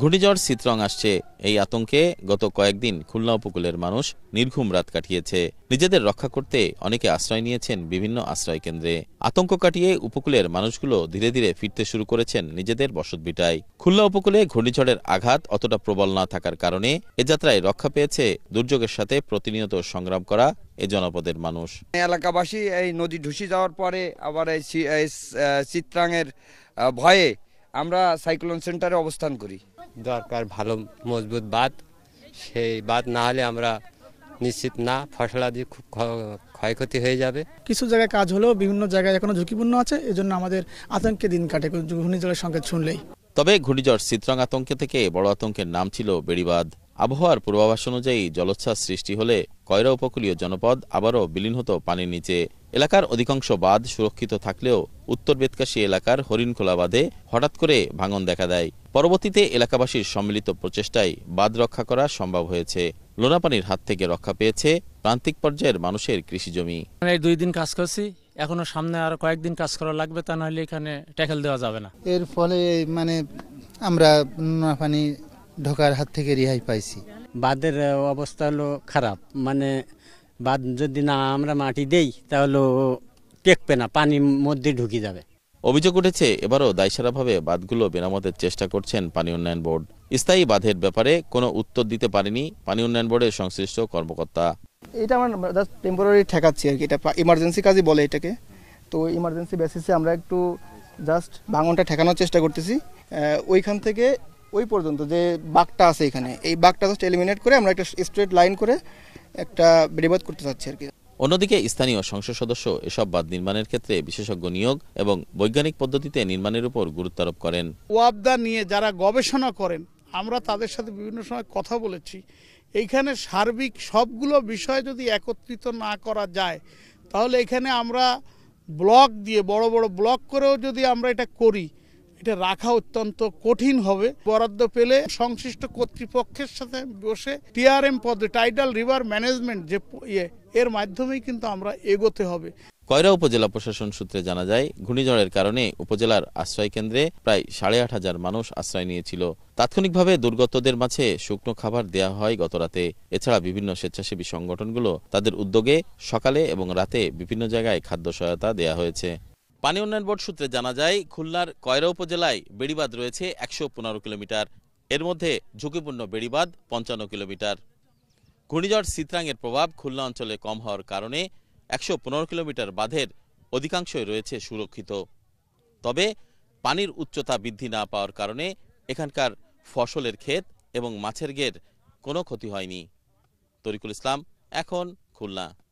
ঘূর্ণিঝড় শীতরং আসছে এই আতঙ্কে গত কয়েকদিন খুলনা উপকূলের মানুষ নির্ঘুম রাত কাটিয়েছে নিজেদের রক্ষা করতে অনেকে আশ্রয় নিয়েছেন বিভিন্ন আশ্রয় কেন্দ্রে আতঙ্ক কাটিয়ে উপকূলের মানুষগুলো ধীরে ধীরে ফিরতে শুরু করেছেন নিজেদের বসতভিটায় খুলনা উপকূলে ঘূর্ণিঝড়ের আঘাত অতটা প্রবল না থাকার কারণে এ যাত্রায় রক্ষা পেয়েছে দুর্যোগের সাথে প্রতিনিয়ত সংগ্রাম করা এ জনপদের মানুষ এলাকাবাসী এই নদী ঢুসে যাওয়ার পরে আবার এই চিত্রাঙের ভয়ে আমরা সাইক্লোন সেন্টারে অবস্থান করি দরকার ভালো মজবুত বাদ সেই বাদ না হলে আমরা নিশ্চিত না আদি খুব ক্ষয়ক্ষতি হয়ে যাবে কিছু জায়গায় কাজ হলেও বিভিন্ন জায়গায় এখনো ঝুঁকিপূর্ণ আছে এজন্য আমাদের আতঙ্কে দিন কাটে ঘূর্ণিঝড়ের সংকেত শুনলেই তবে ঘূর্ণিঝড় সিতরং আতঙ্কে থেকে বড় আতঙ্কের নাম ছিল বেড়িবাদ আবহাওয়ার পূর্বাভাস অনুযায়ী জলোচ্ছ্বাস সৃষ্টি হলে কয়রা উপকূলীয় জনপদ আবারও বিলীন হতো পানির নিচে এলাকার অধিকাংশ বাঁধ সুরক্ষিত থাকলেও উত্তর বেতকাশী এলাকার হরিণখোলা বাঁধে হঠাৎ করে ভাঙন দেখা দেয় পরবর্তীতে এলাকাবাসীর সম্মিলিত প্রচেষ্টায় বাঁধ রক্ষা করা সম্ভব হয়েছে লোনাপানির হাত থেকে রক্ষা পেয়েছে প্রান্তিক পর্যায়ের মানুষের কৃষি জমি দুই দিন কাজ করছি এখনো সামনে আর কয়েকদিন কাজ করা লাগবে তা নাহলে এখানে ট্যাকেল দেওয়া যাবে না এর ফলে মানে আমরা লোনাপানি ঢোকার হাত থেকে রেহাই পাইছি বাঁধের অবস্থা হলো খারাপ মানে বা যদি না আমরা মাটি দেই তাহলে টেকবে না পানির মধ্যে ঢুকে যাবে অভিযোগ উঠেছে এবারও দায়সারাভাবে বাঁধগুলো মেরামতের চেষ্টা করছেন পানি উন্নয়ন বোর্ড স্থায়ী বাঁধের ব্যাপারে কোনো উত্তর দিতে পারেনি পানি উন্নয়ন বোর্ডের সংশ্লিষ্ট কর্মকর্তা এটা আমরা জাস্ট টেম্পোরারি ঠেকাচ্ছি আর কি এটা ইমার্জেন্সি কাজই বলে এটাকে তো ইমার্জেন্সি বেসিসে আমরা একটু জাস্ট ভাঙনটা ঠেকানোর চেষ্টা করতেছি ওইখান থেকে ওই পর্যন্ত যে বাঘটা আছে এখানে এই বাঘটা জাস্ট এলিমিনেট করে আমরা একটা স্ট্রেট লাইন করে একটা বিধিবোধ করতে চাচ্ছি আর কি অন্যদিকে স্থানীয় সংসদ সদস্য এসব বাঁধ নির্মাণের ক্ষেত্রে বিশেষজ্ঞ নিয়োগ এবং বৈজ্ঞানিক পদ্ধতিতে নির্মাণের উপর গুরুত্ব আরোপ করেন ওয়াবদা নিয়ে যারা গবেষণা করেন আমরা তাদের সাথে বিভিন্ন সময় কথা বলেছি এইখানে সার্বিক সবগুলো বিষয় যদি একত্রিত না করা যায় তাহলে এখানে আমরা ব্লক দিয়ে বড় বড় ব্লক করেও যদি আমরা এটা করি এটা রাখা অত্যন্ত কঠিন হবে বরাদ্দ পেলে সংশ্লিষ্ট কর্তৃপক্ষের সাথে বসে টিআরএম পদে টাইডাল রিভার ম্যানেজমেন্ট যে ইয়ে এর মাধ্যমেই কিন্তু আমরা এগোতে হবে কয়রা উপজেলা প্রশাসন সূত্রে জানা যায় ঘূর্ণিঝড়ের কারণে উপজেলার আশ্রয় কেন্দ্রে প্রায় সাড়ে আট হাজার মানুষ আশ্রয় নিয়েছিল তাৎক্ষণিকভাবে দুর্গতদের মাঝে শুকনো খাবার দেয়া হয় গতরাতে এছাড়া বিভিন্ন স্বেচ্ছাসেবী সংগঠনগুলো তাদের উদ্যোগে সকালে এবং রাতে বিভিন্ন জায়গায় খাদ্য সহায়তা দেয়া হয়েছে পানি উন্নয়ন বোর্ড সূত্রে জানা যায় খুলনার কয়রা উপজেলায় বেড়িবাদ রয়েছে একশো পনেরো কিলোমিটার এর মধ্যে ঝুঁকিপূর্ণ বেড়িবাদ পঞ্চান্ন কিলোমিটার ঘূর্ণিঝড় সিতরাঙের প্রভাব খুলনা অঞ্চলে কম হওয়ার কারণে একশো পনেরো কিলোমিটার বাঁধের অধিকাংশই রয়েছে সুরক্ষিত তবে পানির উচ্চতা বৃদ্ধি না পাওয়ার কারণে এখানকার ফসলের ক্ষেত এবং মাছের গের কোনো ক্ষতি হয়নি তরিকুল ইসলাম এখন খুলনা